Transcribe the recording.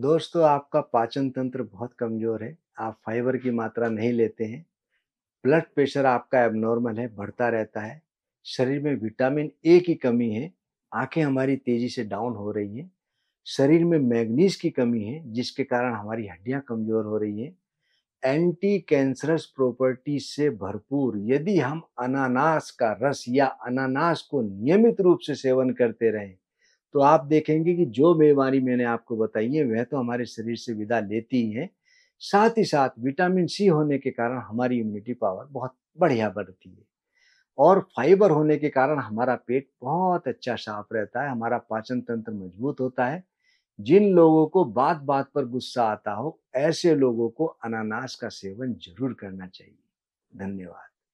दोस्तों आपका पाचन तंत्र बहुत कमज़ोर है आप फाइबर की मात्रा नहीं लेते हैं ब्लड प्रेशर आपका एबनॉर्मल है बढ़ता रहता है शरीर में विटामिन ए की कमी है आंखें हमारी तेज़ी से डाउन हो रही हैं शरीर में मैग्नीज की कमी है जिसके कारण हमारी हड्डियां कमज़ोर हो रही हैं एंटी कैंसरस प्रॉपर्टी से भरपूर यदि हम अनानास का रस या अनानास को नियमित रूप से सेवन करते रहें तो आप देखेंगे कि जो बीमारी मैंने आपको बताई है वह तो हमारे शरीर से विदा लेती ही है साथ ही साथ विटामिन सी होने के कारण हमारी इम्यूनिटी पावर बहुत बढ़िया बढ़ती है और फाइबर होने के कारण हमारा पेट बहुत अच्छा साफ रहता है हमारा पाचन तंत्र मजबूत होता है जिन लोगों को बात बात पर गुस्सा आता हो ऐसे लोगों को अनानास का सेवन जरूर करना चाहिए धन्यवाद